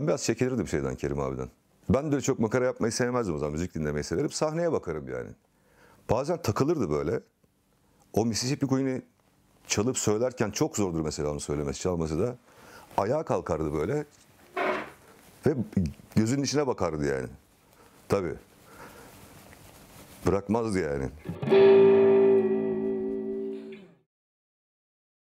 Ben biraz çekilirdim şeyden Kerim abiden. Ben de çok makara yapmayı sevmezdim o zaman. Müzik dinlemeyi severim. Sahneye bakarım yani. Bazen takılırdı böyle. O Mississippi Queen'i çalıp söylerken çok zordur mesela onu söylemesi, çalması da. Ayağa kalkardı böyle. Ve gözünün içine bakardı yani. Tabii. Bırakmazdı yani.